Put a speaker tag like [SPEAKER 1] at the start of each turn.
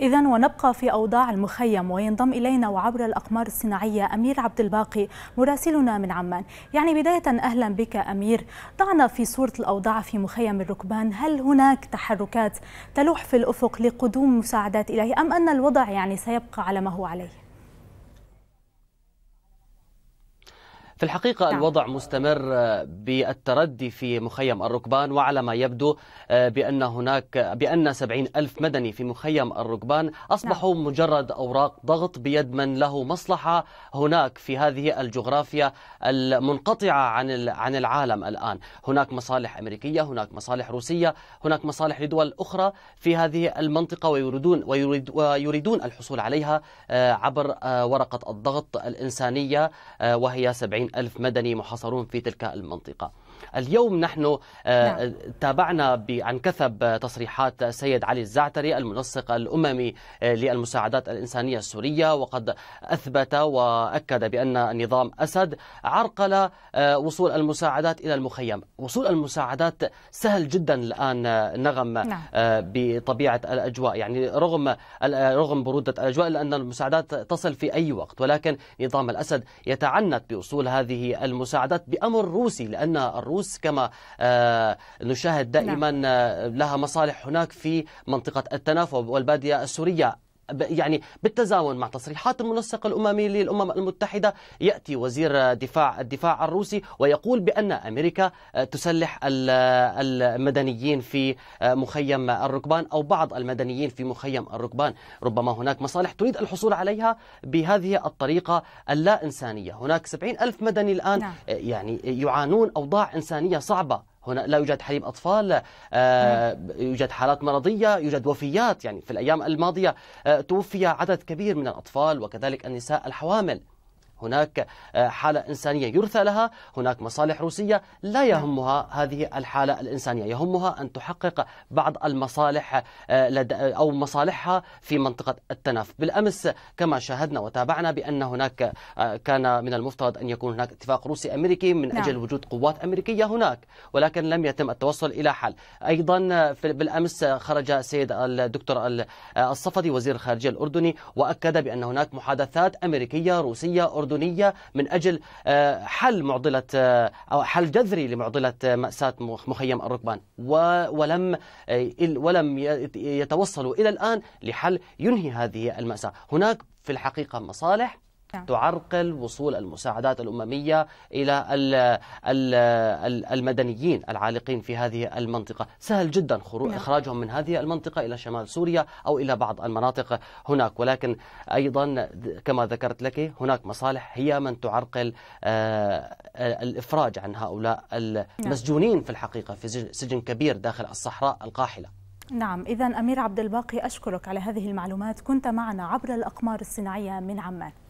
[SPEAKER 1] إذا ونبقى في أوضاع المخيم وينضم إلينا وعبر الأقمار الصناعية أمير عبد الباقي مراسلنا من عمان يعني بداية أهلا بك أمير ضعنا في صورة الأوضاع في مخيم الركبان هل هناك تحركات تلوح في الأفق لقدوم مساعدات إليه أم أن الوضع يعني سيبقى على ما هو عليه؟
[SPEAKER 2] في الحقيقة نعم. الوضع مستمر آه، بالتردي في مخيم الركبان وعلى ما يبدو آه، بأن هناك بأن 70 ألف مدني في مخيم الركبان أصبحوا نعم. مجرد أوراق ضغط بيد من له مصلحة هناك في هذه الجغرافيا المنقطعة عن عن العالم الآن هناك مصالح أمريكية هناك مصالح روسية هناك مصالح لدول أخرى في هذه المنطقة ويريدون ويريد ويريدون الحصول عليها آه، عبر ورقة الضغط الإنسانية وهي 70 ألف مدني محاصرون في تلك المنطقة اليوم نحن آه، نعم. تابعنا عن كثب تصريحات سيد علي الزعتري المنسق الأممي آه، للمساعدات الإنسانية السورية وقد أثبت وأكد بأن نظام أسد عرقل آه، وصول المساعدات إلى المخيم وصول المساعدات سهل جدا الآن نغم نعم. بطبيعة الأجواء يعني رغم رغم برودة الأجواء لأن المساعدات تصل في أي وقت ولكن نظام الأسد يتعنت بوصولها هذه المساعدات بأمر روسي لأن الروس كما آه، نشاهد دائما نعم. آه، لها مصالح هناك في منطقة التنافس والبادية السورية يعني بالتزامن مع تصريحات المنسق الأممي للأمم المتحدة يأتي وزير دفاع الدفاع الروسي ويقول بأن أمريكا آه، تسلح آه، المدنيين في آه، مخيم الركبان أو بعض المدنيين في مخيم الركبان ربما هناك مصالح تريد الحصول عليها بهذه الطريقة اللا إنسانية هناك 70 ألف مدني الآن نعم. يعني يعانون أوضاع إنسانية صعبة هنا لا يوجد حريم أطفال آه، يوجد حالات مرضية يوجد وفيات يعني في الأيام الماضية آه، توفي عدد كبير من الأطفال وكذلك النساء الحوامل هناك آه، حالة إنسانية يرثى لها هناك مصالح روسية لا نعم. يهمها هذه الحالة الإنسانية يهمها أن تحقق بعض المصالح آه، أو مصالحها في منطقة التنف بالأمس كما شاهدنا وتابعنا بأن هناك آه، كان من المفترض أن يكون هناك اتفاق روسي أمريكي من نعم. أجل نعم. وجود قوات أمريكية هناك ولكن لم يتم التوصل إلى حل أيضا بالأمس خرج السيد الدكتور الصفدي وزير الخارجية الأردني وأكد بأن هناك محادثات أمريكية روسية أردنية الأردنية من أجل آه، حل معضلة آه، أو حل جذري لمعضلة آه، مأساة مخيم الركبان ولم ولم يتوصلوا إلى الآن لحل ينهي هذه المأساة هناك في الحقيقة مصالح نعم. تعرقل وصول المساعدات الأممية إلى المدنيين العالقين في هذه المنطقة سهل جدا نعم. إخراجهم من هذه المنطقة إلى شمال سوريا أو إلى بعض المناطق هناك ولكن أيضا كما ذكرت لك هناك مصالح هي من تعرقل آه، الإفراج عن هؤلاء نعم. المسجونين في الحقيقة في سجن كبير داخل الصحراء القاحلة
[SPEAKER 1] نعم إذا أمير عبد الباقي أشكرك على هذه المعلومات كنت معنا عبر الأقمار الصناعية من عمان